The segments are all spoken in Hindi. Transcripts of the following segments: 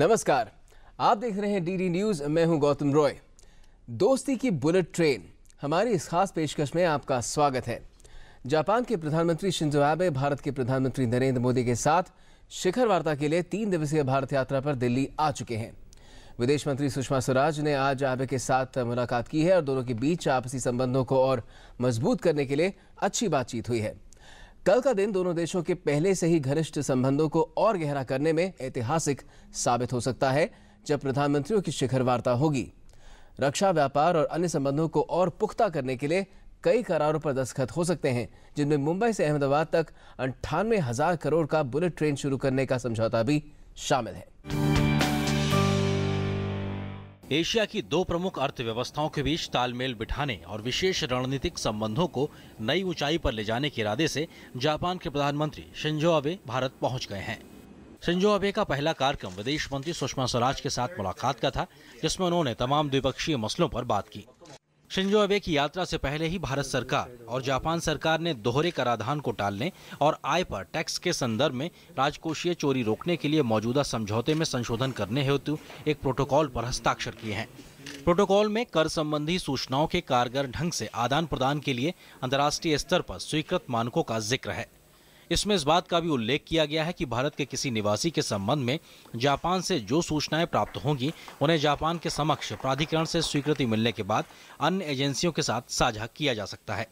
नमस्कार आप देख रहे हैं डीडी न्यूज मैं हूं गौतम रॉय दोस्ती की बुलेट ट्रेन हमारी इस खास पेशकश में आपका स्वागत है जापान के प्रधानमंत्री शिंजो आबे भारत के प्रधानमंत्री नरेंद्र मोदी के साथ शिखर वार्ता के लिए तीन दिवसीय भारत यात्रा पर दिल्ली आ चुके हैं विदेश मंत्री सुषमा स्वराज ने आज आबे के साथ मुलाकात की है और दोनों के बीच आपसी संबंधों को और मजबूत करने के लिए अच्छी बातचीत हुई है कल का दिन दोनों देशों के पहले से ही घनिष्ठ संबंधों को और गहरा करने में ऐतिहासिक साबित हो सकता है जब प्रधानमंत्रियों की शिखर वार्ता होगी रक्षा व्यापार और अन्य संबंधों को और पुख्ता करने के लिए कई करारों पर दस्तखत हो सकते हैं जिनमें मुंबई से अहमदाबाद तक अंठानवे हजार करोड़ का बुलेट ट्रेन शुरू करने का समझौता भी शामिल है एशिया की दो प्रमुख अर्थव्यवस्थाओं के बीच तालमेल बिठाने और विशेष रणनीतिक संबंधों को नई ऊंचाई पर ले जाने के इरादे से जापान के प्रधानमंत्री शिंजो अबे भारत पहुंच गए हैं शिंजो अबे का पहला कार्यक्रम विदेश मंत्री सुषमा स्वराज के साथ मुलाकात का था जिसमें उन्होंने तमाम द्विपक्षीय मसलों पर बात की शिंजो अबे की यात्रा से पहले ही भारत सरकार और जापान सरकार ने दोहरे कराधान को टालने और आय पर टैक्स के संदर्भ में राजकोषीय चोरी रोकने के लिए मौजूदा समझौते में संशोधन करने हेतु एक प्रोटोकॉल पर हस्ताक्षर किए हैं प्रोटोकॉल में कर संबंधी सूचनाओं के कारगर ढंग से आदान प्रदान के लिए अंतर्राष्ट्रीय स्तर पर स्वीकृत मानकों का जिक्र है इसमें इस बात का भी उल्लेख किया गया है कि भारत के किसी निवासी के संबंध में जापान से जो सूचनाएं प्राप्त होंगी उन्हें जापान के समक्ष प्राधिकरण से स्वीकृति मिलने के बाद अन्य एजेंसियों के साथ साझा किया जा सकता है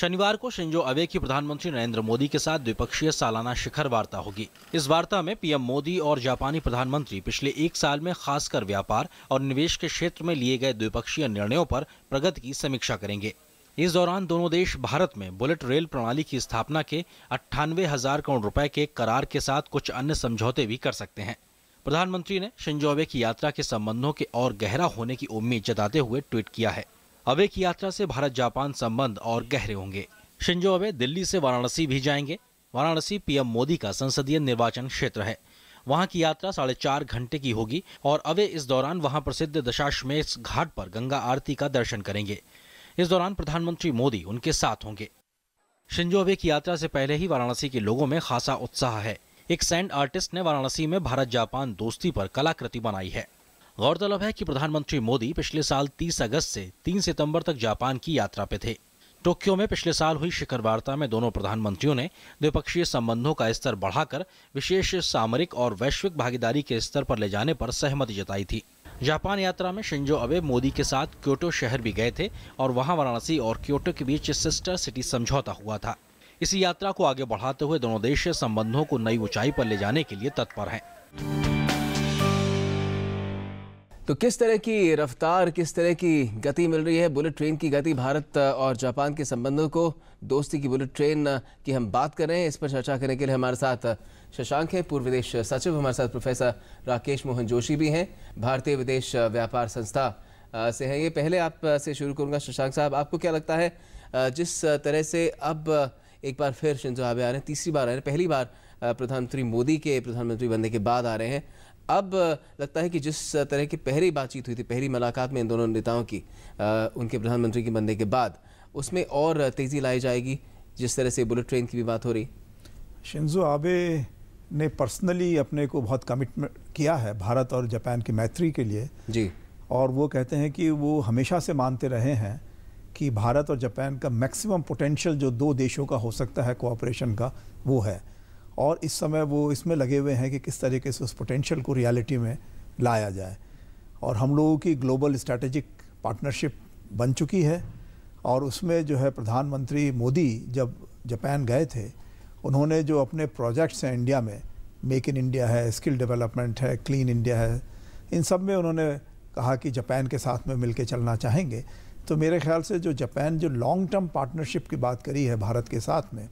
शनिवार को शिंजो अबे की प्रधानमंत्री नरेंद्र मोदी के साथ द्विपक्षीय सालाना शिखर वार्ता होगी इस वार्ता में पीएम मोदी और जापानी प्रधानमंत्री पिछले एक साल में खासकर व्यापार और निवेश के क्षेत्र में लिए गए द्विपक्षीय निर्णयों पर प्रगति की समीक्षा करेंगे इस दौरान दोनों देश भारत में बुलेट रेल प्रणाली की स्थापना के अट्ठानवे हजार करोड़ रुपए के करार के साथ कुछ अन्य समझौते भी कर सकते हैं प्रधानमंत्री ने शिंजोवे की यात्रा के संबंधों के और गहरा होने की उम्मीद जताते हुए ट्वीट किया है अबे की यात्रा से भारत जापान संबंध और गहरे होंगे शिंजो अबे दिल्ली से वाराणसी भी जाएंगे वाराणसी पीएम मोदी का संसदीय निर्वाचन क्षेत्र है वहां की यात्रा साढ़े चार घंटे की होगी और अवे इस दौरान वहां प्रसिद्ध दशाश्मेष घाट पर गंगा आरती का दर्शन करेंगे इस दौरान प्रधानमंत्री मोदी उनके साथ होंगे शिंजो अबे की यात्रा से पहले ही वाराणसी के लोगों में खासा उत्साह है एक सैंड आर्टिस्ट ने वाराणसी में भारत जापान दोस्ती पर कलाकृति बनाई है गौरतलब है कि प्रधानमंत्री मोदी पिछले साल 30 अगस्त से 3 सितंबर तक जापान की यात्रा पे थे टोक्यो में पिछले साल हुई शिखर वार्ता में दोनों प्रधानमंत्रियों ने द्विपक्षीय संबंधों का स्तर बढ़ाकर विशेष सामरिक और वैश्विक भागीदारी के स्तर पर ले जाने पर सहमति जताई थी जापान यात्रा में शिंजो अबे मोदी के साथ क्योटो शहर भी गए थे और वहां वाराणसी और क्योटो के बीच सिस्टर सिटी समझौता हुआ था इसी यात्रा को आगे बढ़ाते हुए दोनों देश संबंधों को नई ऊंचाई पर ले जाने के लिए तत्पर हैं तो किस तरह की रफ्तार किस तरह की गति मिल रही है बुलेट ट्रेन की गति भारत और जापान के संबंधों को दोस्ती की बुलेट ट्रेन की हम बात कर रहे हैं इस पर चर्चा करने के लिए हमारे साथ शशांक हैं पूर्व विदेश सचिव हमारे साथ प्रोफेसर राकेश मोहन जोशी भी हैं भारतीय विदेश व्यापार संस्था से हैं ये पहले आप से शुरू करूंगा शशांक साहब आपको क्या लगता है जिस तरह से अब एक बार फिर शिंजो आबे आ रहे हैं तीसरी बार आ रहे हैं पहली बार प्रधानमंत्री मोदी के प्रधानमंत्री बनने के बाद आ रहे हैं अब लगता है कि जिस तरह की पहली बातचीत हुई थी पहली मुलाकात में इन दोनों नेताओं की उनके प्रधानमंत्री के बनने के बाद उसमें और तेज़ी लाई जाएगी जिस तरह से बुलेट ट्रेन की भी बात हो रही शिंजो आबे ने पर्सनली अपने को बहुत कमिटमेंट किया है भारत और जापान की मैत्री के लिए जी और वो कहते हैं कि वो हमेशा से मानते रहे हैं कि भारत और जापान का मैक्सिमम पोटेंशियल जो दो देशों का हो सकता है कोऑपरेशन का वो है और इस समय वो इसमें लगे हुए हैं कि किस तरीके से उस पोटेंशियल को रियलिटी में लाया जाए और हम लोगों की ग्लोबल स्ट्रैटेजिक पार्टनरशिप बन चुकी है और उसमें जो है प्रधानमंत्री मोदी जब जापान गए थे उन्होंने जो अपने प्रोजेक्ट्स हैं इंडिया में मेक इन इंडिया है स्किल डेवलपमेंट है क्लीन इंडिया है इन सब में उन्होंने कहा कि जापान के साथ में मिलकर चलना चाहेंगे तो मेरे ख्याल से जो जापान जो लॉन्ग टर्म पार्टनरशिप की बात करी है भारत के साथ में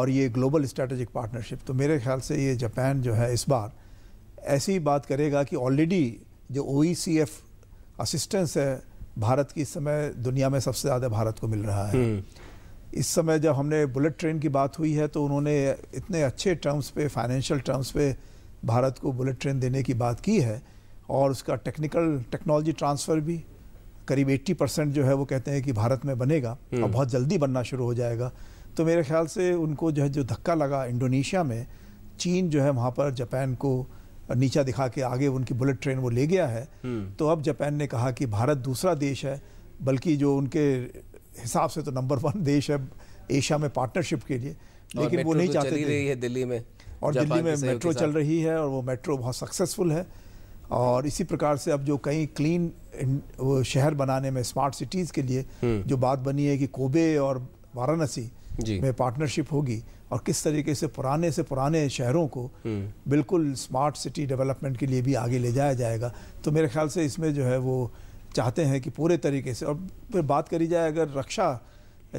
और ये ग्लोबल स्ट्रेटजिक पार्टनरशिप तो मेरे ख्याल से ये जापान जो है इस बार ऐसी बात करेगा कि ऑलरेडी जो ओ असिस्टेंस e है भारत की इस समय दुनिया में सबसे ज़्यादा भारत को मिल रहा है हम्म। इस समय जब हमने बुलेट ट्रेन की बात हुई है तो उन्होंने इतने अच्छे टर्म्स पे फाइनेंशियल टर्म्स पे भारत को बुलेट ट्रेन देने की बात की है और उसका टेक्निकल टेक्नोलॉजी ट्रांसफ़र भी करीब 80 परसेंट जो है वो कहते हैं कि भारत में बनेगा हम्म। और बहुत जल्दी बनना शुरू हो जाएगा तो मेरे ख्याल से उनको जो है जो धक्का लगा इंडोनेशिया में चीन जो है वहाँ पर जापान को नीचा दिखा के आगे उनकी बुलेट ट्रेन वो ले गया है हम्म। तो अब जापान ने कहा कि भारत दूसरा देश है बल्कि जो उनके हिसाब से तो नंबर वन देश है एशिया में पार्टनरशिप के लिए लेकिन वो नहीं तो चाहते रही है दिल्ली में और दिल्ली में मेट्रो चल रही है और वो मेट्रो बहुत सक्सेसफुल है और इसी प्रकार से अब जो कई क्लीन शहर बनाने में स्मार्ट सिटीज़ के लिए हम्म। जो बात बनी है कि कोबे और वाराणसी में पार्टनरशिप होगी और किस तरीके से पुराने से पुराने शहरों को हम्म। बिल्कुल स्मार्ट सिटी डेवलपमेंट के लिए भी आगे ले जाया जाएगा तो मेरे ख्याल से इसमें जो है वो चाहते हैं कि पूरे तरीके से और फिर बात करी जाए अगर रक्षा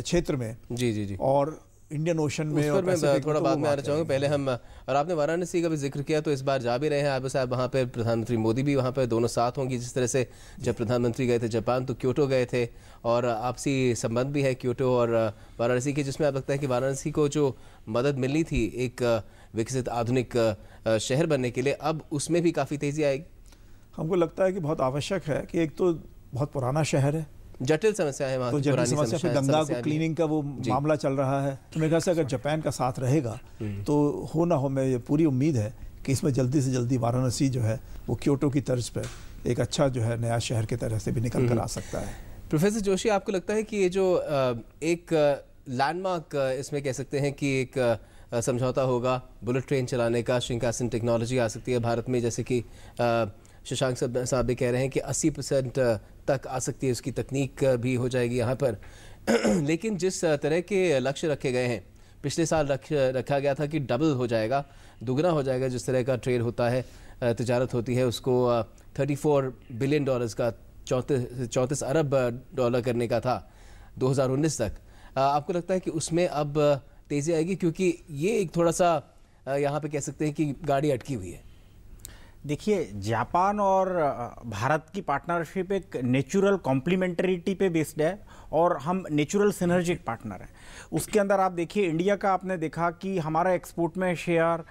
क्षेत्र में जी जी जी और इंडियन ओशन में और मैं थोड़ा तो बाद में आना चाहूँगा पहले हम और आपने वाराणसी का भी जिक्र किया तो इस बार जा भी रहे हैं आबिद साहब वहाँ पर प्रधानमंत्री मोदी भी वहाँ पर दोनों साथ होंगे जिस तरह से जब प्रधानमंत्री गए थे जापान तो क्योटो गए थे और आपसी संबंध भी है क्योटो और वाराणसी के जिसमें आप लगता है कि वाराणसी को जो मदद मिली थी एक विकसित आधुनिक शहर बनने के लिए अब उसमें भी काफ़ी तेज़ी आएगी हमको लगता है कि बहुत आवश्यक है कि एक तो बहुत पुराना शहर है जटिल समस्या है तो जटिल समस्या फिर गंगा को क्लीनिंग का वो मामला चल रहा है तो मेरे ख्याल से अगर जापान का साथ रहेगा हम्म। तो हो ना हो मैं ये पूरी उम्मीद है कि इसमें जल्दी से जल्दी वाराणसी जो है वो क्योटो की तर्ज पर एक अच्छा जो है नया शहर की तरह से भी निकल कर हम्म। आ सकता है प्रोफेसर जोशी आपको लगता है कि ये जो एक लैंडमार्क इसमें कह सकते हैं कि एक समझौता होगा बुलेट ट्रेन चलाने का शिंकासन टेक्नोलॉजी आ सकती है भारत में जैसे कि शशांक साहब भी कह रहे हैं कि 80 परसेंट तक आ सकती है उसकी तकनीक भी हो जाएगी यहाँ पर लेकिन जिस तरह के लक्ष्य रखे गए हैं पिछले साल रख रखा गया था कि डबल हो जाएगा दुगना हो जाएगा जिस तरह का ट्रेड होता है तजारत होती है उसको 34 बिलियन डॉलर्स का चौंतीस चौंतीस अरब डॉलर करने का था 2019 तक आपको लगता है कि उसमें अब तेज़ी आएगी क्योंकि ये एक थोड़ा सा यहाँ पे कह सकते हैं कि गाड़ी अटकी हुई है देखिए जापान और भारत की पार्टनरशिप एक नेचुरल कॉम्प्लीमेंटरिटी पे बेस्ड है और हम नेचुरल सिनर्जिक पार्टनर हैं उसके अंदर आप देखिए इंडिया का आपने देखा कि हमारा एक्सपोर्ट में शेयर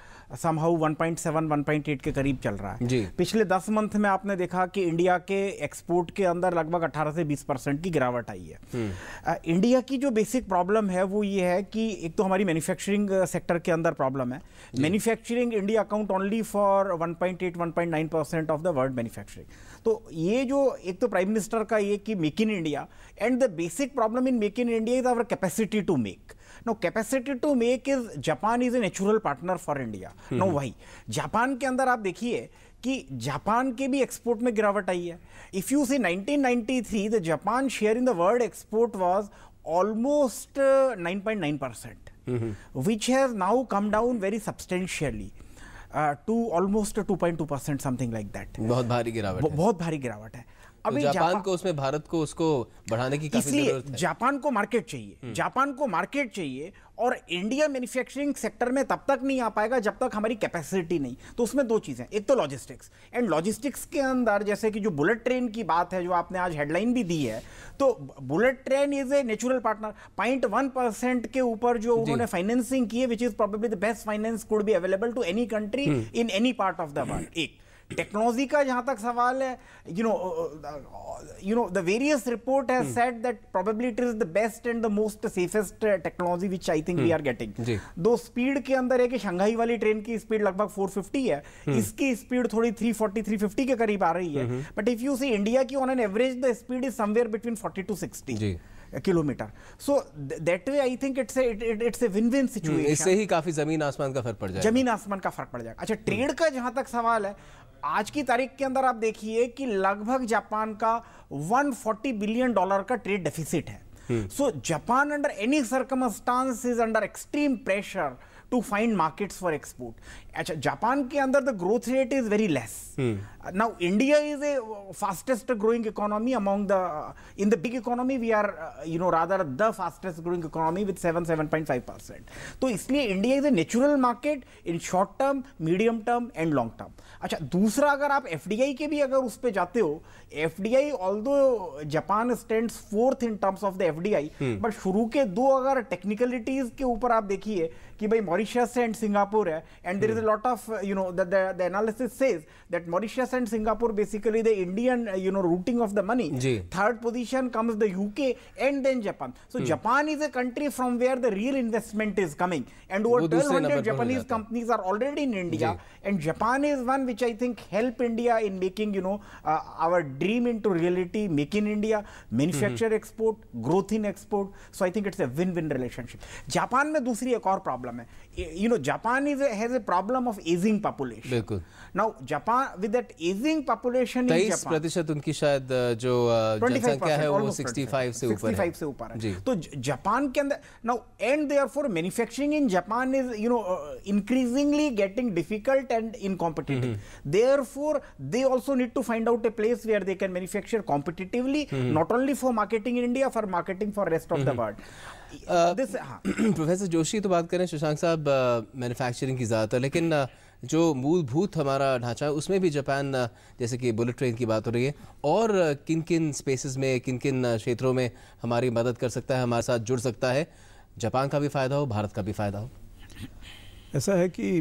समहाउ 1.7 वन पॉइंट के करीब चल रहा है पिछले दस मंथ में आपने देखा कि इंडिया के एक्सपोर्ट के अंदर लगभग अट्ठारह से बीस परसेंट की गिरावट आई है इंडिया हम्म। की जो बेसिक प्रॉब्लम है वो ये है कि एक तो हमारी मैन्युफैक्चरिंग सेक्टर के अंदर प्रॉब्लम है manufacturing India account only for 1.8 1.9 percent of the world manufacturing तो ये जो एक तो प्राइम मिनिस्टर का ये कि make in India and the basic problem in make in India is our capacity to make no capacity to make is Japan is a natural partner for India no वही जापान के अंदर आप देखिए कि जापान के भी एक्सपोर्ट में गिरावट आई है if you see 1993 the Japan share in the world export was almost 9.9 percent which has now come down very substantially to almost 2.2 percent something like that बहुत भारी गिरावट बहुत भारी गिरावट है तो अभी तो जापान को उसमें भारत को उसको बढ़ाने की काफी जरूरत है जापान को मार्केट चाहिए हम्म। जापान को मार्केट चाहिए और इंडिया मैन्युफैक्चरिंग सेक्टर में तब तक नहीं आ पाएगा जब तक हमारी कैपेसिटी नहीं तो उसमें दो चीज़ें एक तो लॉजिस्टिक्स एंड लॉजिस्टिक्स के अंदर जैसे कि जो बुलेट ट्रेन की बात है जो आपने आज हेडलाइन भी दी है तो bullet train is a natural partner point one percent के ऊपर जो उन्होंने फाइनेंसिंग की है which is probably the best finance could be available to any country in any part of the world एक टेक्नोलॉजी का जहां तक सवाल है you know you know the various report has said that probably it is the best and the most safest technology which I think we are getting दो स्पीड के अंदर है कि शंघाई वाली ट्रेन की स्पीड लगभग 450 है hmm. इसकी स्पीड थोड़ी 340 350 के करीब आ रही है but if you see India की on an average the speed is somewhere between 40 to 60 जी. Kilometre so that way I think it's it's a win win situation इससे ही काफी जमीन आसमान का फर्क पड़ जाएगा जमीन आसमान का फर्क पड़ जाएगा अच्छा ट्रेड hmm. का जहां तक सवाल है आज की तारीख के अंदर आप देखिए कि लगभग जापान का 140 बिलियन डॉलर का ट्रेड डेफिसिट है so hmm. Japan under any circumstance is under extreme pressure to find markets for export अच्छा जापान के अंदर the growth rate is very less now India is a fastest growing economy among the in the big economy we are you know rather the fastest growing economy with seven seven point five percent तो इसलिए India is a natural market in short term medium term and long term अच्छा दूसरा अगर आप एफ के भी अगर उस पर जाते हो F D I although Japan stand fourth in terms of the F D I but शुरू के दो अगर टेक्निकलिटीज के ऊपर आप देखिए कि भाई मॉरिशस एंड सिंगापुर है and there is lot of, uh, you know, the, the, the, analysis says that Mauritius and Singapore, basically the Indian, uh, you know, routing of the money. Third position comes the UK and then Japan. So, hmm. Japan is a country from where the real investment is coming. And over 1200 Japanese companies are already in India. And Japan is one which I think help India in making, you know, uh, our dream into reality, make in India, manufacture -hmm. export, growth in export. So, I think it's a win-win relationship. Japan में दूसरी एक और problem है. You know, Japan is a, has a problem of aging population. Now Japan with that aging population in Japan. 30 प्रतिशत उनकी शायद जो जनसंख्या है वो 65 से ऊपर है. 65 से ऊपर है. जी. तो Japan के अंदर now and therefore manufacturing in Japan is you know increasingly getting difficult and incompetitive. Therefore they also need to find out a place where they can manufacture competitively not only for marketing in India for marketing for rest of the world. Professor uh, Joshi हाँ। तो बात करें शशांक साहब मैन्युफैक्चरिंग uh, की ज़्यादातर लेकिन uh, जो मूलभूत हमारा ढांचा है उसमें भी जापान जैसे कि बुलेट ट्रेन की बात हो रही है और किन किन स्पेसेस में किन किन क्षेत्रों में हमारी मदद कर सकता है हमारे साथ जुड़ सकता है जापान का भी फ़ायदा हो भारत का भी फ़ायदा हो ऐसा है कि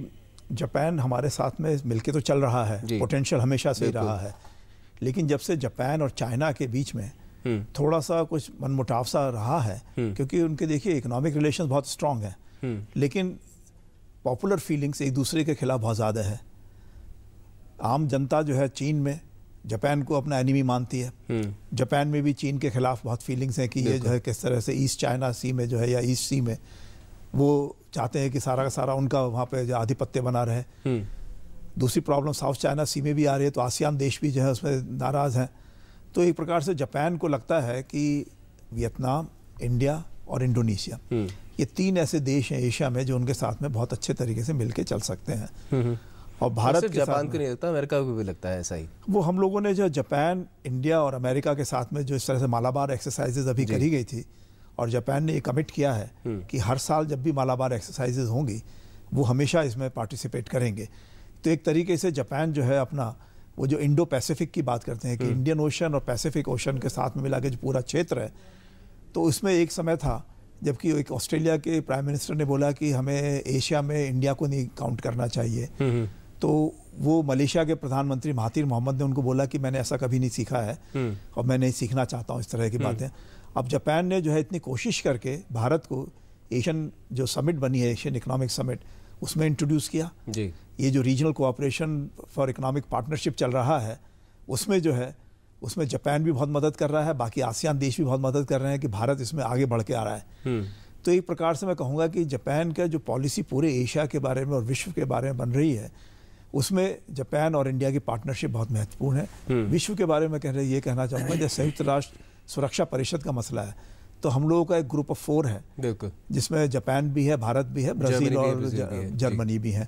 जापान हमारे साथ में मिलके तो चल रहा है पोटेंशियल हमेशा से ही रहा है लेकिन जब से जापान और चाइना के बीच में हम्म। थोड़ा सा कुछ मनमुटाव सा रहा है हम्म। क्योंकि उनके देखिए इकोनॉमिक रिलेशन बहुत स्ट्रांग है हम्म। लेकिन पॉपुलर फीलिंग्स एक दूसरे के खिलाफ बहुत ज़्यादा है आम जनता जो है चीन में जापान को अपना एनिमी मानती है जापान में भी चीन के खिलाफ बहुत फीलिंग्स हैं कि ये जो है किस तरह से ईस्ट चाइना सी में जो है या ईस्ट सी में वो चाहते हैं कि सारा का सारा उनका वहाँ पे आधिपत्य बना रहे दूसरी प्रॉब्लम साउथ चाइना सी में भी आ रही है तो आसियान देश भी जो है उसमें नाराज़ हैं तो एक प्रकार से जापान को लगता है कि वियतनाम इंडिया और इंडोनेशिया हम्म। ये तीन ऐसे देश हैं एशिया में जो उनके साथ में बहुत अच्छे तरीके से मिलकर चल सकते हैं हम्म, हम्म। और भारत जापान को नहीं लगता अमेरिका को भी लगता है ऐसा ही वो हम लोगों ने जो जापान इंडिया और अमेरिका के साथ में जो इस तरह से मालाबार एक्सरसाइजेज अभी करी गई थी और जापान ने ये कमिट किया है कि हर साल जब भी मालाबार एक्सरसाइजेज होंगी वो हमेशा इसमें पार्टिसिपेट करेंगे तो एक तरीके से जापान जो है अपना वो जो इंडो पैसिफिक की बात करते हैं कि इंडियन हम्म। ओशन और पैसिफिक ओशन के साथ में मिला के जो पूरा क्षेत्र है तो उसमें एक समय था जबकि एक ऑस्ट्रेलिया के प्राइम मिनिस्टर ने बोला कि हमें एशिया में इंडिया को नहीं काउंट करना चाहिए हम्म, हम्म। तो वो मलेशिया के प्रधानमंत्री महातिर मोहम्मद ने उनको बोला कि मैंने ऐसा कभी नहीं सीखा है और मैं नहीं सीखना चाहता हूँ इस तरह की बातें अब जापान ने जो है इतनी कोशिश करके भारत को एशियन जो समिट बनी है एशियन इकोनॉमिक समिट उसमें इंट्रोड्यूस किया जी ये जो regional cooperation for economic partnership चल रहा है उसमें जो है उसमें जापान भी बहुत मदद कर रहा है बाकी आसियान देश भी बहुत मदद कर रहे हैं कि भारत इसमें आगे बढ़ के आ रहा है हम्म। तो एक प्रकार से मैं कहूँगा कि जापान का जो पॉलिसी पूरे एशिया के बारे में और विश्व के बारे में बन रही है उसमें जापान और इंडिया की पार्टनरशिप बहुत महत्वपूर्ण है हम्म। विश्व के बारे में कह रहे ये कहना चाहूँगा जैसे संयुक्त राष्ट्र सुरक्षा परिषद का मसला है तो हम लोगों का एक ग्रुप ऑफ फोर है जिसमें जापान भी है भारत भी है ब्राज़ील और जर्मनी भी है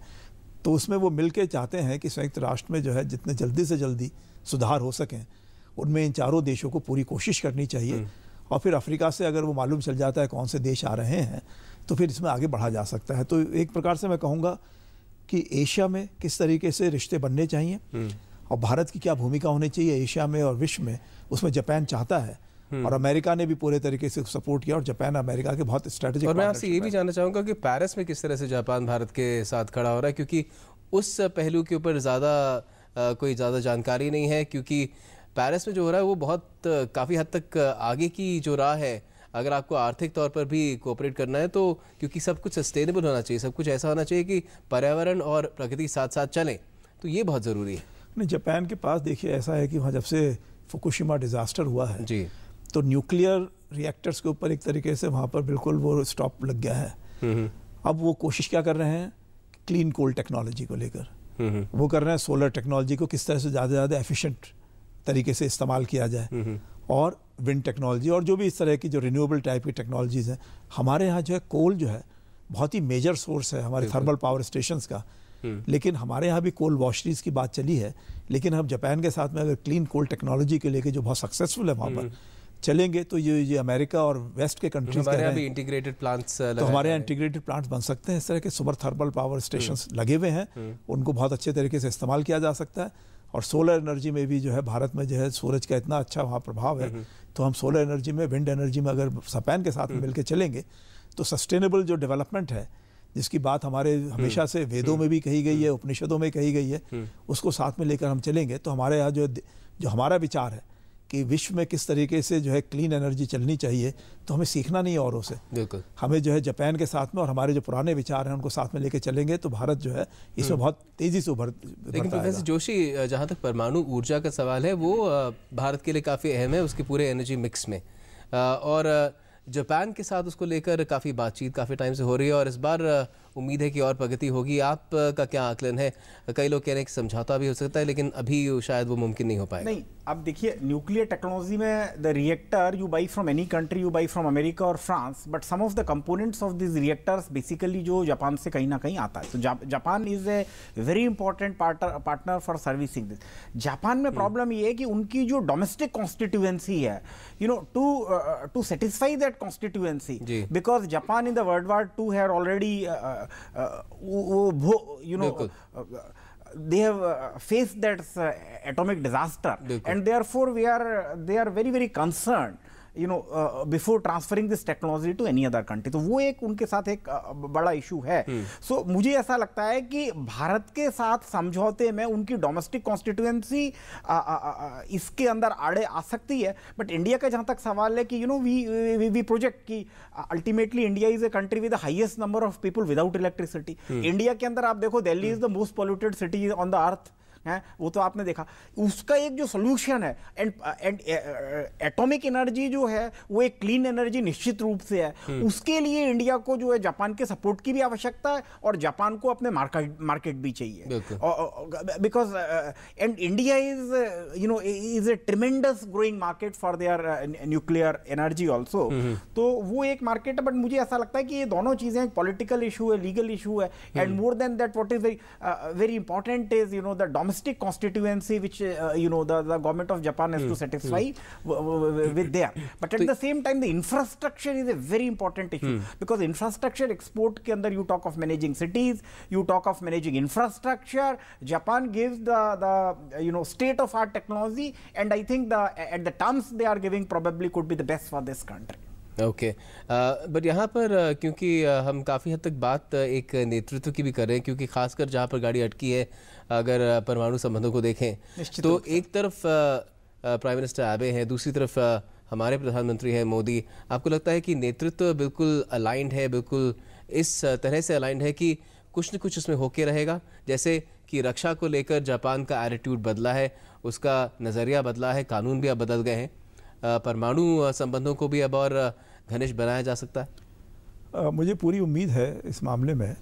तो उसमें वो मिलके चाहते हैं कि संयुक्त राष्ट्र में जो है जितने जल्दी से जल्दी सुधार हो सकें उनमें इन चारों देशों को पूरी कोशिश करनी चाहिए हम्म। और फिर अफ्रीका से अगर वो मालूम चल जाता है कौन से देश आ रहे हैं तो फिर इसमें आगे बढ़ा जा सकता है तो एक प्रकार से मैं कहूँगा कि एशिया में किस तरीके से रिश्ते बनने चाहिए हम्म। और भारत की क्या भूमिका होनी चाहिए एशिया में और विश्व में उसमें जापान चाहता है हम्म। और अमेरिका ने भी पूरे तरीके से सपोर्ट किया और जापान अमेरिका के बहुत स्ट्रेटेजिक और मैं आपसे ये भी जानना चाहूंगा कि पेरिस में किस तरह से जापान भारत के साथ खड़ा हो रहा है क्योंकि उस पहलू के ऊपर ज़्यादा कोई ज़्यादा जानकारी नहीं है क्योंकि पेरिस में जो हो रहा है वो बहुत काफ़ी हद तक आगे की जो राह है अगर आपको आर्थिक तौर पर भी कोऑपरेट करना है तो क्योंकि सब कुछ सस्टेनेबल होना चाहिए सब कुछ ऐसा होना चाहिए कि पर्यावरण और प्रकृति साथ साथ चलें तो ये बहुत ज़रूरी है नहीं जापान के पास देखिए ऐसा है कि वहाँ जब से फुकुशिमा डिज़ास्टर हुआ है जी तो न्यूक्लियर रिएक्टर्स के ऊपर एक तरीके से वहाँ पर बिल्कुल वो स्टॉप लग गया है अब वो कोशिश क्या कर रहे हैं क्लीन कोल टेक्नोलॉजी को लेकर वो कर रहे हैं सोलर टेक्नोलॉजी को किस तरह से ज़्यादा से ज़्यादा एफिशिएंट तरीके से इस्तेमाल किया जाए और विंड टेक्नोलॉजी और जो भी इस तरह की जो रिन्यूएबल टाइप की टेक्नोलॉजीज़ हैं हमारे यहाँ जो है कोल जो है बहुत ही मेजर सोर्स है हमारे थर्मल पावर स्टेशन का हम्म। लेकिन हमारे यहाँ भी कोल वॉशरीज की बात चली है लेकिन हम जापान के साथ में अगर क्लीन कोल टेक्नोलॉजी के लेके जो बहुत सक्सेसफुल है वहाँ पर हम्म। चलेंगे तो ये ये अमेरिका और वेस्ट के कंट्रीज हमारे भी इंटीग्रेटेड प्लांट्स uh, तो हमारे यहाँ इंटीग्रेटेड प्लांट्स बन सकते हैं इस तरह के सुपर थर्मल पावर स्टेशन लगे हुए हैं हम्म। उनको बहुत अच्छे तरीके से इस्तेमाल किया जा सकता है और सोलर एनर्जी में भी जो है भारत में जो है सूरज का इतना अच्छा वहाँ प्रभाव है हम्म। तो हम सोलर एनर्जी में विंड एनर्जी में अगर सपैन के साथ हम्म। मिलकर चलेंगे तो सस्टेनेबल जो डेवलपमेंट है जिसकी बात हमारे हमेशा से वेदों में भी कही गई है उपनिषदों में कही गई है उसको साथ में लेकर हम चलेंगे तो हमारे यहाँ जो जो हमारा विचार है कि विश्व में किस तरीके से जो है क्लीन एनर्जी चलनी चाहिए तो हमें सीखना नहीं औरों से बिल्कुल हमें जो है जापान के साथ में और हमारे जो पुराने विचार हैं उनको साथ में लेके चलेंगे तो भारत जो है इसमें हम्म। बहुत तेजी से उभर लेकिन प्रोफेसर जोशी जहाँ तक परमाणु ऊर्जा का सवाल है वो भारत के लिए काफ़ी अहम है उसके पूरे एनर्जी मिक्स में और जापान के साथ उसको लेकर काफ़ी बातचीत काफ़ी टाइम से हो रही है और इस बार उम्मीद है कि और प्रगति होगी आपका क्या आकलन है कई लोग कह रहे हैं कि समझौता भी हो सकता है लेकिन अभी शायद वो मुमकिन नहीं हो पाए नहीं अब देखिए न्यूक्लियर टेक्नोलॉजी में the reactor you buy from any country you buy from America और France but some of the components of this reactors basically जो जापान से कहीं ना कहीं आता है तो Japan is a very important partner for servicing this Japan में प्रॉब्लम हम्म। ये है कि उनकी जो डोमेस्टिक कॉन्स्टिट्यूएंसी है you know to to satisfy that constituency because Japan in the world war two हैर already Uh, you know, uh, they have uh, faced that uh, atomic disaster and therefore we are they are very very concerned you know before transferring this technology to any other country तो वो एक उनके साथ एक uh, बड़ा इशू है सो हम्म। so, मुझे ऐसा लगता है कि भारत के साथ समझौते में उनकी डोमेस्टिक कॉन्स्टिट्यूएंसी uh, uh, इसके अंदर आड़े आ सकती है बट इंडिया का जहाँ तक सवाल है कि you know we we project की ultimately India is a country with highest number of people without electricity India के अंदर आप देखो Delhi is the most polluted city on the earth हैं वो तो आपने देखा उसका एक जो सोल्यूशन है एंड एंड एटॉमिक एनर्जी जो है वो एक क्लीन एनर्जी निश्चित रूप से है हम्म। उसके लिए इंडिया को जो है जापान के सपोर्ट की भी आवश्यकता है और जापान को अपने मार्केट मार्केट भी चाहिए because and India is you know is a tremendous growing market for their nuclear energy also तो वो एक मार्केट है बट मुझे ऐसा लगता है कि ये दोनों चीज़ें एक पॉलिटिकल इशू है लीगल इशू है and more than that what is very very important is you know the domestic domestic constituency which uh, uh, you know the, the government of Japan has mm. to hmm. satisfy mm. with there. But at the same time, the infrastructure is a very important issue hmm. because infrastructure export के अंदर you talk of managing cities, you talk of managing infrastructure. Japan gives the the uh, you know state of art technology, and I think the uh, at the terms they are giving probably could be the best for this country. Okay but uh, यहाँ पर uh, क्योंकि uh, हम काफ़ी हद तक बात एक नेतृत्व की भी कर रहे हैं क्योंकि खासकर जहाँ पर गाड़ी अटकी है अगर परमाणु संबंधों को देखें तो एक तरफ प्राइम मिनिस्टर आबे हैं दूसरी तरफ हमारे प्रधानमंत्री हैं मोदी आपको लगता है कि नेतृत्व बिल्कुल अलाइंड है बिल्कुल इस तरह से अलाइंड है कि कुछ न कुछ उसमें होके रहेगा जैसे कि रक्षा को लेकर जापान का एटीट्यूड बदला है उसका नज़रिया बदला है कानून भी अब बदल गए हैं परमाणु संबंधों को भी अब और घनिष्ठ बनाया जा सकता है आ, मुझे पूरी उम्मीद है इस मामले में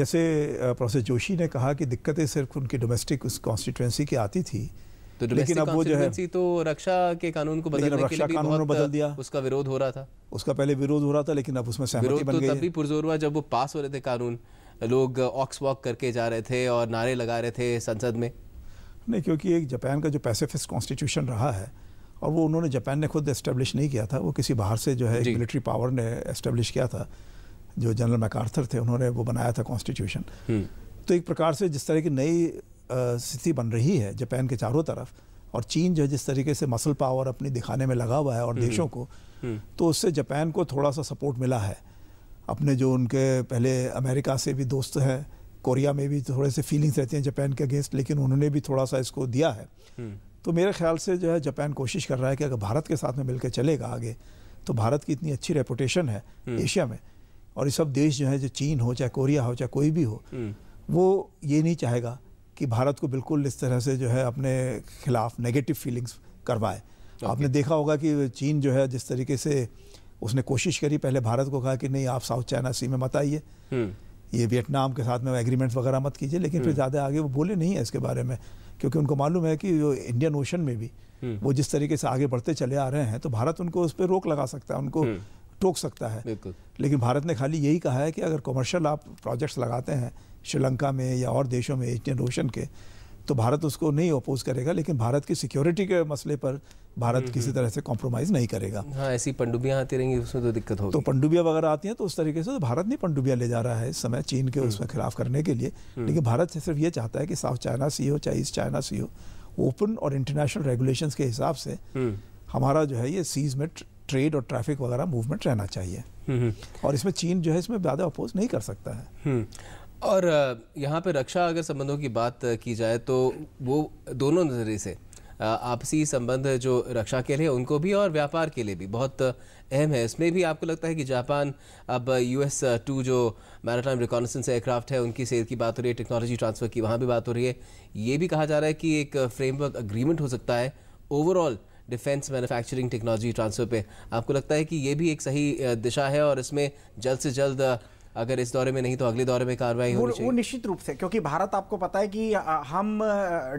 जैसे प्रोफेसर जोशी ने कहा कि दिक्कतें सिर्फ उनकी डोमेस्टिक उस कॉन्स्टिट्यूंसी की आती थी तो लेकिन अब वो जो है तो रक्षा के कानून को बदलने रक्षा के लिए कानून बहुत बदल दिया उसका विरोध हो रहा था उसका पहले विरोध हो रहा था लेकिन अब उसमें सहमति बन तो गई तब पुरजोर हुआ जब वो पास हो रहे थे कानून लोग ऑक्स वॉक करके जा रहे थे और नारे लगा रहे थे संसद में नहीं क्योंकि एक जापान का जो पैसेफिस्ट कॉन्स्टिट्यूशन रहा है और वो उन्होंने जापान ने खुद इस्टेब्लिश नहीं किया था वो किसी बाहर से जो है मिलिट्री पावर ने इस्टेब्लिश किया था जो जनरल मैकार्थर थे उन्होंने वो बनाया था कॉन्स्टिट्यूशन हम्म। तो एक प्रकार से जिस तरह की नई स्थिति बन रही है जापान के चारों तरफ और चीन जो है जिस तरीके से मसल पावर अपनी दिखाने में लगा हुआ है और हम्म। देशों को हम्म। तो उससे जापान को थोड़ा सा सपोर्ट मिला है अपने जो उनके पहले अमेरिका से भी दोस्त हैं कोरिया में भी थोड़े से फीलिंग्स रहती हैं जापान के अगेंस्ट लेकिन उन्होंने भी थोड़ा सा इसको दिया है तो मेरे ख्याल से जो है जापान कोशिश कर रहा है कि अगर भारत के साथ में मिलकर चलेगा आगे तो भारत की इतनी अच्छी रेपुटेशन है हम्म। एशिया में और ये सब देश जो है जो चीन हो चाहे कोरिया हो चाहे कोई भी हो हम्म। वो ये नहीं चाहेगा कि भारत को बिल्कुल इस तरह से जो है अपने खिलाफ नेगेटिव फीलिंग्स करवाए आपने देखा होगा कि चीन जो है जिस तरीके से उसने कोशिश करी पहले भारत को कहा कि नहीं आप साउथ चाइना सी में मत आइए हम्म। ये वियतनाम के साथ में एग्रीमेंट्स वगैरह मत कीजिए लेकिन फिर ज़्यादा आगे वो बोले नहीं है इसके बारे में क्योंकि उनको मालूम है कि इंडियन ओशन में भी हम्म। वो जिस तरीके से आगे बढ़ते चले आ रहे हैं तो भारत उनको उस पर रोक लगा सकता है उनको हम्म। टोक सकता है लेकिन भारत ने खाली यही कहा है कि अगर कॉमर्शियल आप प्रोजेक्ट्स लगाते हैं श्रीलंका में या और देशों में इंडियन ओशन के तो भारत उसको नहीं अपोज करेगा लेकिन भारत की सिक्योरिटी के मसले पर भारत हम्म, किसी हम्म। तरह से कॉम्प्रोमाइज़ नहीं करेगा हाँ ऐसी पनडुब्बियाँ आती रहेंगी उसमें तो दिक्कत होगी तो पनडुब्बियाँ वगैरह आती हैं तो उस तरीके से तो भारत नहीं पंडुबिया ले जा रहा है इस समय चीन के उसमें हम्म। खिलाफ करने के लिए लेकिन भारत सिर्फ ये चाहता है कि साउथ चाइना सी हो चाहे ईस्ट चाइना सी हो ओपन और इंटरनेशनल रेगुलेशन के हिसाब से हमारा जो है ये सीज में ट्रेड और ट्रैफिक वगैरह मूवमेंट रहना चाहिए और इसमें चीन जो है इसमें ज़्यादा अपोज नहीं कर सकता है और यहाँ पे रक्षा अगर संबंधों की बात की जाए तो वो दोनों नज़रिए से आपसी संबंध जो रक्षा के लिए उनको भी और व्यापार के लिए भी बहुत अहम है इसमें भी आपको लगता है कि जापान अब यू एस टू जो मैराटाइम रिकॉन्सेंस एयरक्राफ्ट है उनकी सेल की बात हो रही है टेक्नोलॉजी ट्रांसफ़र की वहाँ भी बात हो रही है ये भी कहा जा रहा है कि एक फ्रेमवर्क अग्रीमेंट हो सकता है overall defence manufacturing technology transfer पे आपको लगता है कि ये भी एक सही दिशा है और इसमें जल्द से जल्द अगर इस दौरे में नहीं तो अगले दौरे में कार्रवाई होनी चाहिए वो निश्चित रूप से क्योंकि भारत आपको पता है कि हम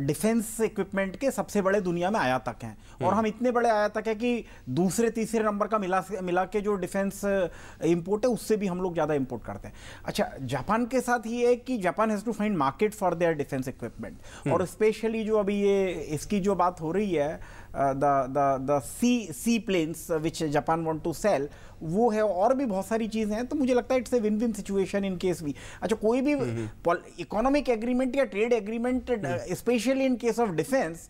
डिफेंस इक्विपमेंट के सबसे बड़े दुनिया में आयातक हैं हम्म। और हम इतने बड़े आयातक हैं कि दूसरे तीसरे नंबर का मिला मिला के जो डिफेंस इम्पोर्ट है उससे भी हम लोग ज़्यादा इम्पोर्ट करते हैं अच्छा जापान के साथ ये है कि Japan has to find market for their defence equipment और स्पेशली जो अभी ये इसकी जो बात हो रही है the the the C C planes which Japan want to sell वो है और भी बहुत सारी चीज़ें हैं तो मुझे लगता है it's a win win situation in case भी अच्छा कोई भी इकोनॉमिक एग्रीमेंट या trade agreement specially in case of defence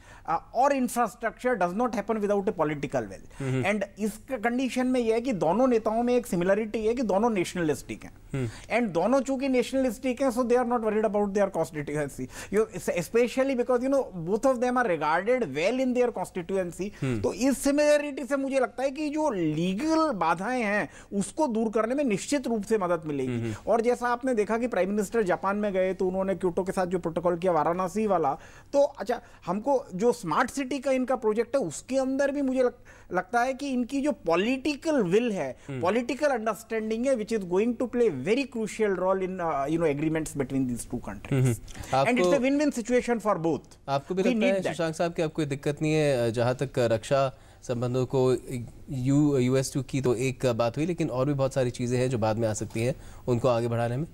और infrastructure does not happen without a political well and इस कंडीशन में यह है कि दोनों नेताओं में एक सिमिलरिटी है कि दोनों नेशनलिस्टिक हैं एंड hmm. दोनों चूंकि नेशनलिस्टिक हैं so they are not worried about their constituency you specially because you know both of them are regarded well in their constituency तो इस सिमिलरिटी से मुझे लगता है कि जो लीगल बाधाएं हैं उसको दूर करने में निश्चित रूप से मदद मिलेगी hmm. और जैसा आपने देखा कि प्राइम मिनिस्टर जापान में गए तो उन्होंने क्यूटो के साथ जो प्रोटोकॉल किया वाराणसी वाला तो अच्छा हमको जो स्मार्ट सिटी का इनका प्रोजेक्ट है उसके अंदर भी मुझे लगता लगता है कि इनकी जो पॉलिटिकल विल है पॉलिटिकल हम्म। अंडरस्टैंडिंग है which is going to play very crucial role in you know agreements between these two countries and it's win win situation for both आपको भी लगता है शशांक साहब की आपको दिक्कत नहीं है जहां तक रक्षा संबंधों को यू यूएस टू की तो एक बात हुई लेकिन और भी बहुत सारी चीज़ें हैं जो बाद में आ सकती हैं उनको आगे बढ़ाने में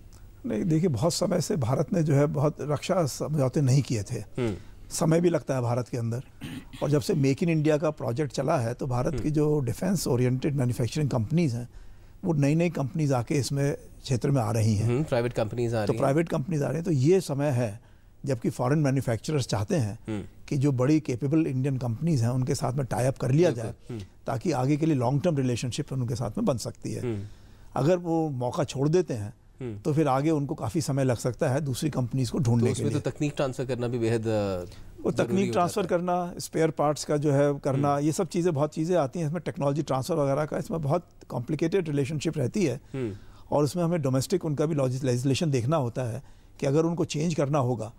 नहीं देखिए बहुत समय से भारत ने जो है बहुत रक्षा समझौते नहीं किए थे हम्म। समय भी लगता है भारत के अंदर और जब से मेक इन इंडिया का प्रोजेक्ट चला है तो भारत हम्म। की जो डिफेंस ओरिएंटेड मैन्युफैक्चरिंग कंपनीज हैं वो नई नई कंपनीज आके इसमें क्षेत्र में आ रही हैं प्राइवेट हम्म, कंपनीज आ तो रही तो प्राइवेट कंपनीज आ रही हैं तो ये समय है जबकि फॉरेन मैन्युफैक्चरर्स चाहते हैं हम्म। कि जो बड़ी केपेबल इंडियन कंपनीज हैं उनके साथ में टाई अप कर लिया जाए ताकि आगे के लिए लॉन्ग टर्म रिलेशनशिप उनके साथ में बन सकती है अगर वो मौका छोड़ देते हैं हम्म। तो फिर आगे उनको काफ़ी समय लग सकता है दूसरी कंपनीज को तो ढूंढने तो के लिए तो तकनीक ट्रांसफ़र करना भी बेहद वो तकनीक ट्रांसफ़र करना स्पेयर पार्ट्स का जो है करना हम्म। ये सब चीज़ें बहुत चीज़ें आती हैं इसमें टेक्नोलॉजी ट्रांसफ़र वगैरह का इसमें बहुत कॉम्प्लिकेटेड रिलेशनशिप रहती है हम्म। और उसमें हमें डोमेस्टिक उनका भी लेजिस्लेशन देखना होता है कि अगर उनको चेंज करना होगा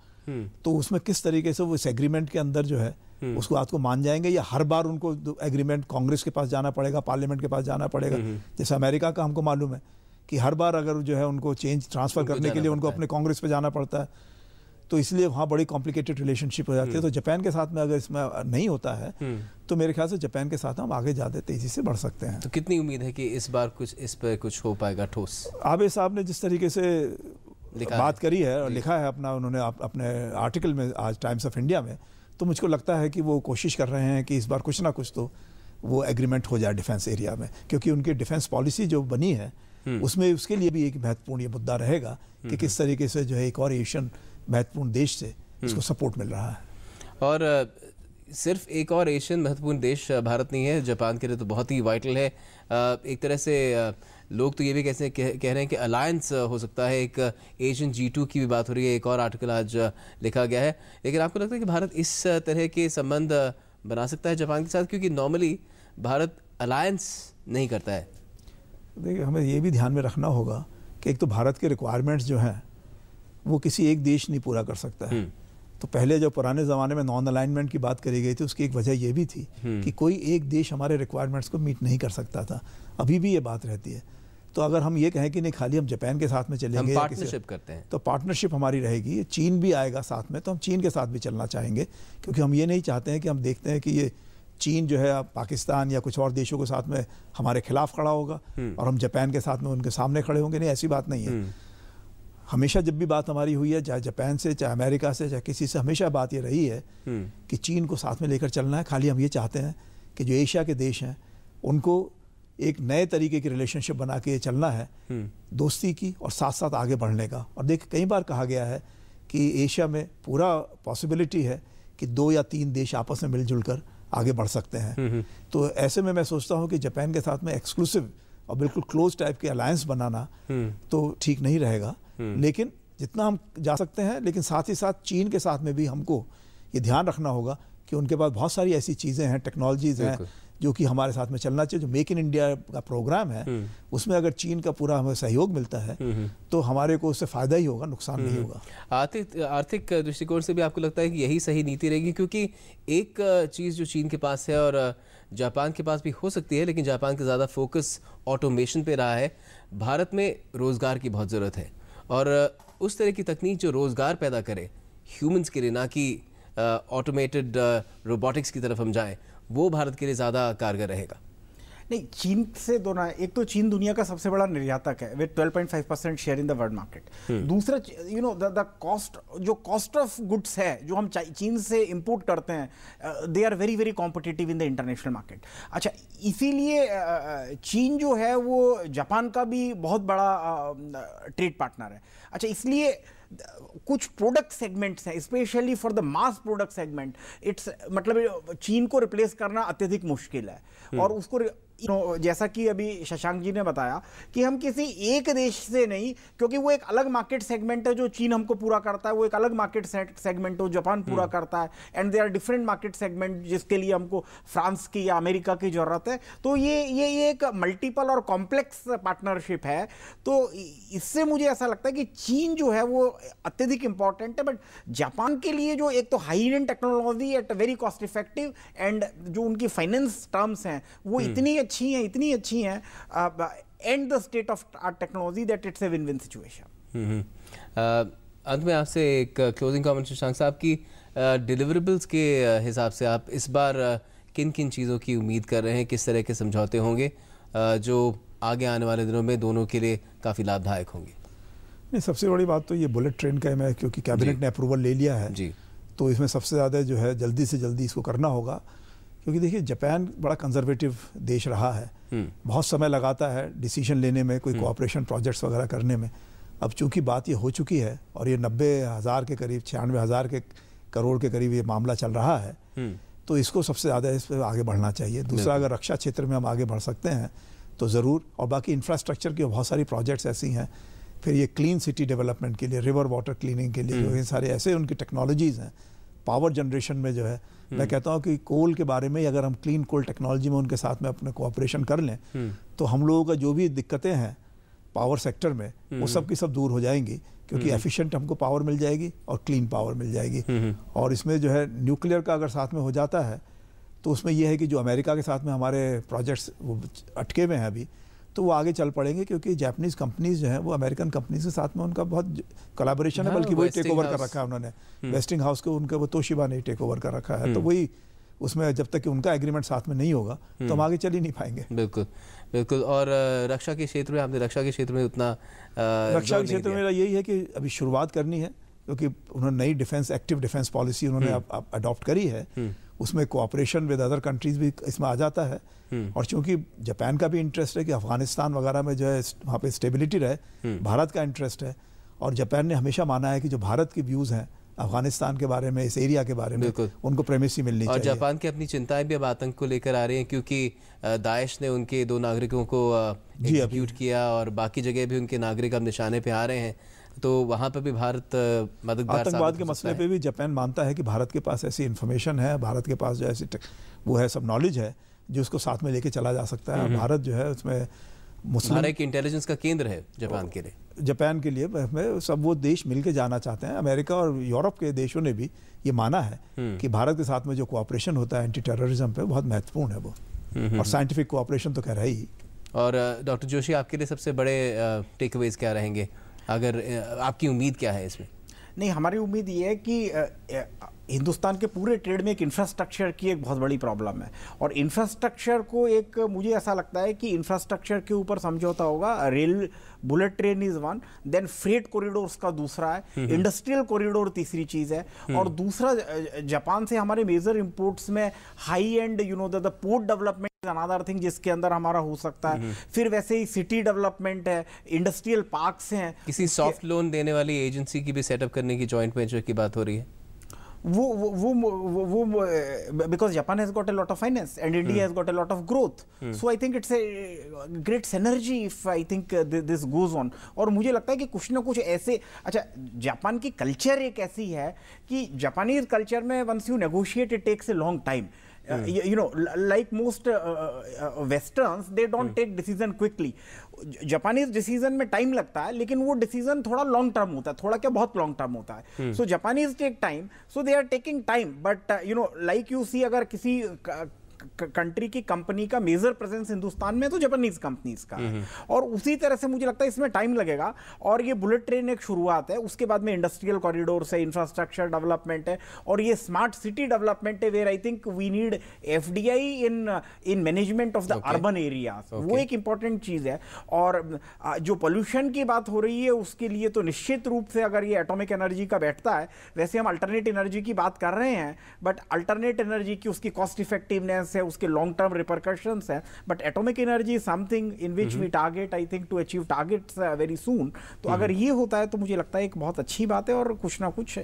तो उसमें किस तरीके से वो इस एग्रीमेंट के अंदर जो है उसको आपको को मान जाएंगे या हर बार उनको एग्रीमेंट कांग्रेस के पास जाना पड़ेगा पार्लियामेंट के पास जाना पड़ेगा जैसे अमेरिका का हमको मालूम है कि हर बार अगर जो है उनको चेंज ट्रांसफ़र करने के लिए उनको अपने कांग्रेस पे जाना पड़ता है तो इसलिए वहाँ बड़ी कॉम्प्लिकेटेड रिलेशनशिप हो जाती है हम्म। तो जापान के साथ में अगर इसमें नहीं होता है हम्म। तो मेरे ख्याल से जापान के साथ हम आगे ज़्यादा तेज़ी से बढ़ सकते हैं तो कितनी उम्मीद है कि इस बार कुछ इस पर कुछ हो पाएगा ठोस आबे साहब ने जिस तरीके से बात करी है और लिखा है अपना उन्होंने अपने आर्टिकल में आज टाइम्स ऑफ इंडिया में तो मुझको लगता है कि वो कोशिश कर रहे हैं कि इस बार कुछ ना कुछ तो वो एग्रीमेंट हो जाए डिफेंस एरिया में क्योंकि उनकी डिफेंस पॉलिसी जो बनी है हम्म। उसमें उसके लिए भी एक महत्वपूर्ण ये मुद्दा रहेगा कि हम्म। किस तरीके से जो है एक और एशियन महत्वपूर्ण देश से इसको हम्म। सपोर्ट मिल रहा है और सिर्फ एक और एशियन महत्वपूर्ण देश भारत नहीं है जापान के लिए तो बहुत ही वाइटल है एक तरह से लोग तो ये भी कैसे कह, कह रहे हैं कि अलायंस हो सकता है एक एशियन जी टू की भी बात हो रही है एक और आर्टिकल आज लिखा गया है लेकिन आपको लगता है कि भारत इस तरह के संबंध बना सकता है जापान के साथ क्योंकि नॉर्मली भारत अलायंस नहीं करता है देखिए हमें ये भी ध्यान में रखना होगा कि एक तो भारत के रिक्वायरमेंट्स जो हैं वो किसी एक देश नहीं पूरा कर सकता है हम्म। तो पहले जब पुराने ज़माने में नॉन अलाइनमेंट की बात करी गई थी उसकी एक वजह यह भी थी हम्म। कि कोई एक देश हमारे रिक्वायरमेंट्स को मीट नहीं कर सकता था अभी भी ये बात रहती है तो अगर हम ये कहें कि नहीं खाली हम जापान के साथ में चलेंगे हम पार्टनरशिप करते हैं तो पार्टनरशिप हमारी रहेगी चीन भी आएगा साथ में तो हम चीन के साथ भी चलना चाहेंगे क्योंकि हम ये नहीं चाहते हैं कि हम देखते हैं कि ये चीन जो है पाकिस्तान या कुछ और देशों के साथ में हमारे खिलाफ खड़ा होगा हम्म। और हम जापान के साथ में उनके सामने खड़े होंगे नहीं ऐसी बात नहीं है हम्म। हमेशा जब भी बात हमारी हुई है चाहे जापान से चाहे अमेरिका से चाहे किसी से हमेशा बात ये रही है हम्म। कि चीन को साथ में लेकर चलना है खाली हम ये चाहते हैं कि जो एशिया के देश हैं उनको एक नए तरीके की रिलेशनशिप बना के चलना है दोस्ती की और साथ साथ आगे बढ़ने का और देख कई बार कहा गया है कि एशिया में पूरा पॉसिबिलिटी है कि दो या तीन देश आपस में मिलजुल कर आगे बढ़ सकते हैं हम्म, हम्म। तो ऐसे में मैं सोचता हूँ कि जापान के साथ में एक्सक्लूसिव और बिल्कुल क्लोज टाइप के अलायंस बनाना हम्म। तो ठीक नहीं रहेगा लेकिन जितना हम जा सकते हैं लेकिन साथ ही साथ चीन के साथ में भी हमको ये ध्यान रखना होगा कि उनके पास बहुत सारी ऐसी चीज़ें हैं टेक्नोलॉजीज़ हैं जो कि हमारे साथ में चलना चाहिए जो मेक इन इंडिया का प्रोग्राम है हम्म। उसमें अगर चीन का पूरा हमें सहयोग मिलता है हम्म, हम्म। तो हमारे को उससे फ़ायदा ही होगा नुकसान नहीं होगा आर्थिक आर्थिक दृष्टिकोण से भी आपको लगता है कि यही सही नीति रहेगी क्योंकि एक चीज़ जो चीन के पास है और जापान के पास भी हो सकती है लेकिन जापान का ज़्यादा फोकस ऑटोमेशन पे रहा है भारत में रोज़गार की बहुत ज़रूरत है और उस तरह की तकनीक जो रोज़गार पैदा करे ह्यूमंस के लिए ना कि ऑटोमेटेड रोबोटिक्स की तरफ हम जाएं वो भारत के लिए ज़्यादा कारगर रहेगा नहीं चीन से दो ना एक तो चीन दुनिया का सबसे बड़ा निर्यातक है with 12.5 percent share in the world market दूसरा यू नो द कॉस्ट जो कॉस्ट ऑफ गुड्स है जो हम चीन से इंपोर्ट करते हैं they are very very competitive in the international market अच्छा इसीलिए uh, uh, चीन जो है वो जापान का भी बहुत बड़ा ट्रेड uh, पार्टनर है अच्छा इसलिए कुछ प्रोडक्ट सेगमेंट्स हैं specially for the mass product segment it's मतलब चीन को रिप्लेस करना अत्यधिक मुश्किल है हम्म। और उसको जैसा कि अभी शशांक जी ने बताया कि हम किसी एक देश से नहीं क्योंकि वो एक अलग मार्केट सेगमेंट है जो चीन हमको पूरा करता है वो एक अलग मार्केट सेगमेंट है जापान पूरा हम्म। करता है and they are different market segment जिसके लिए हमको फ्रांस की या अमेरिका की ज़रूरत है तो ये ये एक मल्टीपल और कॉम्प्लेक्स पार्टनरशिप है तो इससे मुझे ऐसा लगता है कि चीन जो है वो अत्यधिक इंपॉर्टेंट है बट जापान के लिए जो एक तो high end technology at very cost effective and जो उनकी फाइनेंस टर्म्स हैं वो हम्म। इतनी अच्छी हैं इतनी अच्छी हैं and the state of technology that it's a win win situation अंत में आपसे एक क्लोजिंग कॉमेंट शशांक साहब की डिलीवरेबल्स के हिसाब से आप इस बार किन किन चीज़ों की उम्मीद कर रहे हैं किस तरह के समझौते होंगे जो आगे आने वाले दिनों में दोनों के लिए काफ़ी लाभदायक होंगे नहीं सबसे बड़ी बात तो ये बुलेट ट्रेन का है क्योंकि कैबिनेट ने अप्रूवल ले लिया है जी तो इसमें सबसे ज़्यादा जो है जल्दी से जल्दी इसको करना होगा क्योंकि देखिए जापान बड़ा कंजर्वेटिव देश रहा है हम्म। बहुत समय लगाता है डिसीजन लेने में कोई कोऑपरेशन हम्म। प्रोजेक्ट्स वगैरह करने में अब चूंकि बात ये हो चुकी है और ये नब्बे हज़ार के करीब छियानवे हज़ार के करोड़ के करीब ये मामला चल रहा है हम्म। तो इसको सबसे ज़्यादा इस पर आगे बढ़ना चाहिए दूसरा अगर रक्षा क्षेत्र में हम आगे बढ़ सकते हैं तो ज़रूर और बाकी इंफ्रास्ट्रक्चर की बहुत सारी प्रोजेक्ट्स ऐसी हैं फिर ये क्लीन सिटी डेवलपमेंट के लिए रिवर वाटर क्लीनिंग के लिए जो ये सारे ऐसे उनकी टेक्नोलॉजीज़ हैं पावर जनरेशन में जो है मैं हम्म। कहता हूँ कि कोल के बारे में अगर हम क्लीन कोल टेक्नोलॉजी में उनके साथ में अपने कोऑपरेशन कर लें हम्म। तो हम लोगों का जो भी दिक्कतें हैं पावर सेक्टर में वो हम्म। सब की सब दूर हो जाएंगी क्योंकि एफिशिएंट हमको पावर मिल जाएगी और क्लीन पावर मिल जाएगी और इसमें जो है न्यूक्लियर का अगर साथ में हो जाता है तो उसमें यह है कि जो अमेरिका के साथ में हमारे प्रोजेक्ट्स वो अटके हुए हैं अभी तो वो आगे चल पड़ेंगे क्योंकि जैपनीज कंपनीज जो है वो अमेरिकन कंपनीज के साथ में उनका बहुत कोलाबोरेशन है हाँ, बल्कि वही टेक ओवर कर रखा है उन्होंने वेस्टिंग हम्म। हाउस को उनका वो तोशिबा ने टेक ओवर कर रखा है तो हम्म। वही उसमें जब तक कि उनका एग्रीमेंट साथ में नहीं होगा तो हम हम्म। आगे चल ही नहीं पाएंगे बिल्कुल बिल्कुल और रक्षा के क्षेत्र में आपने रक्षा के क्षेत्र में उतना रक्षा के क्षेत्र में यही है कि अभी शुरुआत करनी है क्योंकि उन्होंने नई डिफेंस एक्टिव डिफेंस पॉलिसी उन्होंने अडॉप्ट करी है उसमें कोऑपरेशन विद अदर कंट्रीज भी इसमें आ जाता है हम्म। और चूंकि जापान का भी इंटरेस्ट है कि अफगानिस्तान वगैरह में जो है वहाँ पे स्टेबिलिटी रहे हम्म। भारत का इंटरेस्ट है और जापान ने हमेशा माना है कि जो भारत के व्यूज़ हैं अफगानिस्तान के बारे में इस एरिया के बारे में उनको प्रेमिसी मिलनी चाहिए और जापान की अपनी चिंताएं भी अब आतंक को लेकर आ रही हैं क्योंकि दाइश ने उनके दो नागरिकों को एग्जीक्यूट किया और बाकी जगह भी उनके नागरिक अब निशाने पे आ रहे हैं तो वहाँ पर भी भारत आतंकवाद के मसले पे भी जापान मानता है कि भारत के पास ऐसी इन्फॉर्मेशन है भारत के पास जो ऐसी वो है सब नॉलेज है जो उसको साथ में लेके चला जा सकता है भारत जो है उसमें मुस्लिम एक इंटेलिजेंस का केंद्र है जापान के लिए जापान के लिए सब वो देश मिलके जाना चाहते हैं अमेरिका और यूरोप के देशों ने भी ये माना है हम्म। कि भारत के साथ में जो कोऑपरेशन होता है एंटी टेररिज्म पे बहुत महत्वपूर्ण है वो और साइंटिफिक कोऑपरेशन तो कह रहा ही और डॉक्टर जोशी आपके लिए सबसे बड़े टेकअवेज क्या रहेंगे अगर आपकी उम्मीद क्या है इसमें नहीं हमारी उम्मीद ये है कि हिंदुस्तान के पूरे ट्रेड में एक इंफ्रास्ट्रक्चर की एक बहुत बड़ी प्रॉब्लम है और इंफ्रास्ट्रक्चर को एक मुझे ऐसा लगता है कि इंफ्रास्ट्रक्चर के ऊपर समझौता होगा rail bullet train is one then freight corridor का दूसरा है इंडस्ट्रियल हम्म, हम्म। कॉरिडोर तीसरी चीज़ है हम्म। और दूसरा जापान से हमारे मेजर इम्पोर्ट्स में high end you know the port development another thing जिसके अंदर हमारा हो सकता है हम्म। फिर वैसे ही सिटी डेवलपमेंट है इंडस्ट्रियल पार्क्स हैं किसी सॉफ्ट लोन देने वाली एजेंसी की भी सेटअप करने की जॉइंट वेंचर की बात हो रही है वो वो वो वो because Japan has got a lot of finance and India has got a lot of growth so I think it's a great synergy if I think this goes on और मुझे लगता है कि कुछ ना कुछ ऐसे अच्छा जापान की कल्चर एक ऐसी है कि जापानीज कल्चर में once you negotiate it takes a long time Uh, hmm. you, you, know, westerns they don't take decision quickly Japanese decision में टाइम लगता है लेकिन वो डिसीजन थोड़ा लॉन्ग टर्म होता है थोड़ा क्या बहुत लॉन्ग टर्म होता है so Japanese take time so they are taking time but you know like you see अगर किसी कंट्री की कंपनी का मेजर प्रेजेंस हिंदुस्तान में तो जापानीज कंपनीज का है और उसी तरह से मुझे लगता है इसमें टाइम लगेगा और ये बुलेट ट्रेन एक शुरुआत है उसके बाद में इंडस्ट्रियल कॉरिडोर है इंफ्रास्ट्रक्चर डेवलपमेंट है और ये स्मार्ट सिटी डेवलपमेंट है where I think we need F in in management of the urban area वो एक इंपॉर्टेंट चीज है और जो पॉल्यूशन की बात हो रही है उसके लिए तो निश्चित रूप से अगर ये एटॉमिक एनर्जी का बैठता है वैसे हम अल्टरनेट एनर्जी की बात कर रहे हैं बट अल्टरनेट एनर्जी की उसकी कॉस्ट इफेक्टिवनेस फैक्टर्स है उसके लॉन्ग टर्म रिपरकशन हैं but atomic energy something in which we target I think to achieve target very soon तो mm-hmm. अगर ये होता है तो मुझे लगता है एक बहुत अच्छी बात है और कुछ ना कुछ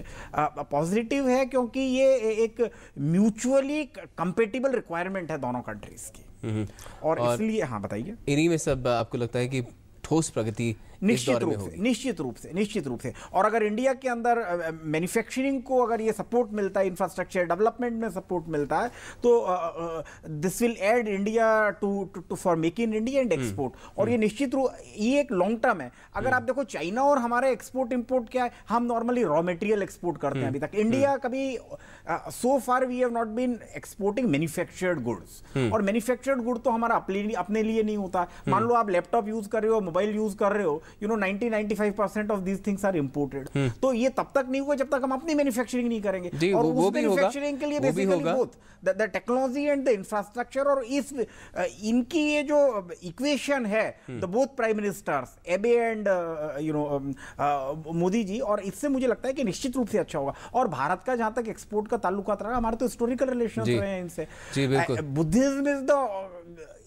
पॉजिटिव uh, है क्योंकि ये एक म्यूचुअली कंपेटेबल रिक्वायरमेंट है दोनों कंट्रीज की mm-hmm. और, और इसलिए हाँ बताइए इन्हीं में सब आपको लगता है कि ठोस प्रगति निश्चित रूप से निश्चित रूप से निश्चित रूप से और अगर इंडिया के अंदर मैन्युफैक्चरिंग को अगर ये सपोर्ट मिलता है इंफ्रास्ट्रक्चर डेवलपमेंट में सपोर्ट मिलता है तो this will aid India to to for make in India and export और ये हम्म। निश्चित रूप ये एक लॉन्ग टर्म है अगर हम्म। आप देखो चाइना और हमारे एक्सपोर्ट इम्पोर्ट क्या है हम नॉर्मली रॉ मटेरियल एक्सपोर्ट करते हैं हम्म, अभी तक इंडिया कभी so far we have not been exporting manufactured goods और मैन्युफैक्चर्ड गुड तो हमारा अपने लिए नहीं होता मान लो आप लैपटॉप यूज कर रहे हो मोबाइल यूज कर रहे हो you know 90 95% of these things are imported तो ये तब तक नहीं होगा जब तक हम अपनी मैन्युफैक्चरिंग नहीं करेंगे और वो, उस मैन्युफैक्चरिंग के लिए basically both the technology and the infrastructure और इस इनकी ये जो इक्वेशन है the both prime ministers Abe and you know Modi ji और इससे मुझे लगता है कि निश्चित रूप से अच्छा होगा और भारत का जहां तक एक्सपोर्ट का ताल्लुकात रहा हमारे तो हिस्टोरिकल रिलेशन रहे हैं इनसे Buddhism is the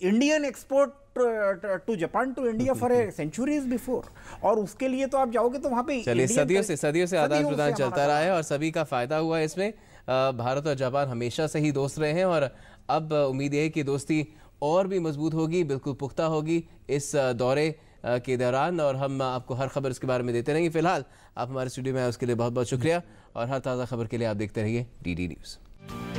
Indian export to Japan to India for a centuries और उसके लिए तो आप जाओगे तो वहाँ पे चलिए सदियों से सदियों से आदान प्रदान चलता रहा है और सभी का फायदा हुआ इसमें भारत और जापान हमेशा से ही दोस्त रहे हैं और अब उम्मीद है कि दोस्ती और भी मजबूत होगी बिल्कुल पुख्ता होगी इस दौरे के दौरान और हम आपको हर खबर उसके बारे में देते रहेंगे फिलहाल आप हमारे स्टूडियो में आए उसके लिए बहुत बहुत शुक्रिया और हर ताज़ा खबर के लिए आप देखते रहिए डी डी न्यूज़